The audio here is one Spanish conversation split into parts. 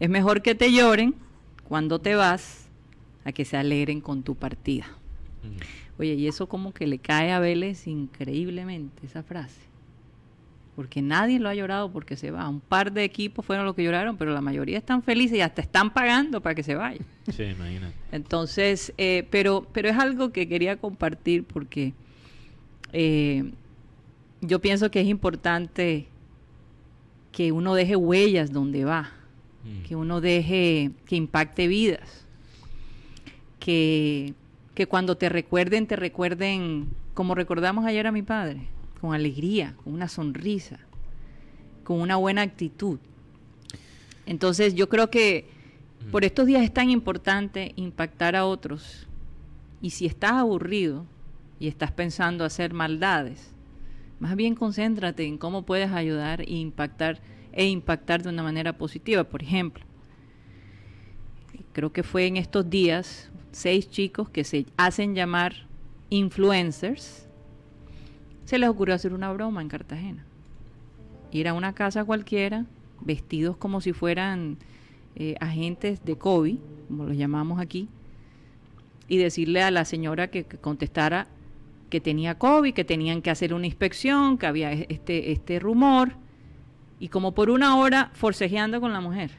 Es mejor que te lloren cuando te vas a que se alegren con tu partida. Oye, y eso como que le cae a Vélez increíblemente, esa frase. Porque nadie lo ha llorado porque se va. Un par de equipos fueron los que lloraron, pero la mayoría están felices y hasta están pagando para que se vaya. Sí, imagínate. Entonces, eh, pero, pero es algo que quería compartir porque eh, yo pienso que es importante que uno deje huellas donde va Mm. que uno deje que impacte vidas, que, cuando te recuerden, te recuerden como recordamos ayer a mi padre, con alegría, con una sonrisa, con una buena actitud. Entonces yo creo que mm. por estos días es tan importante impactar a otros. Y si estás aburrido y estás pensando hacer maldades, más bien concéntrate en cómo puedes ayudar e impactar e impactar de una manera positiva, por ejemplo. Creo que fue en estos días seis chicos que se hacen llamar influencers, se les ocurrió hacer una broma en Cartagena. Ir a una casa cualquiera, vestidos como si fueran eh, agentes de COVID, como los llamamos aquí, y decirle a la señora que, contestara que tenía COVID, que tenían que hacer una inspección, que había este, este rumor, y como por una hora forcejeando con la mujer.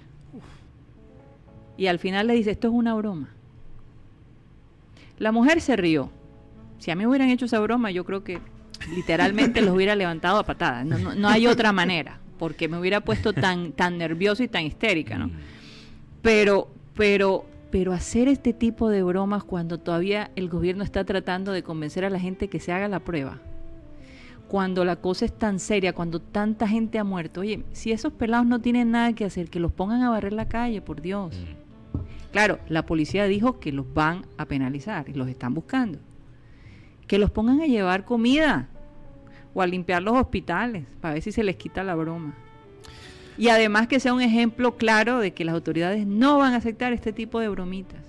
Y al final le dice, esto es una broma. La mujer se rió. Si a mí hubieran hecho esa broma, yo creo que literalmente los hubiera levantado a patadas. No, hay otra manera, porque me hubiera puesto tan, tan nerviosa y tan histérica, ¿no? Pero, pero, pero hacer este tipo de bromas cuando todavía el gobierno está tratando de convencer a la gente que se haga la prueba cuando la cosa es tan seria, cuando tanta gente ha muerto. Oye, si esos pelados no tienen nada que hacer, que los pongan a barrer la calle, por Dios. Mm. Claro, la policía dijo que los van a penalizar y los están buscando. Que los pongan a llevar comida o a limpiar los hospitales para ver si se les quita la broma. Y además que sea un ejemplo claro de que las autoridades no van a aceptar este tipo de bromitas.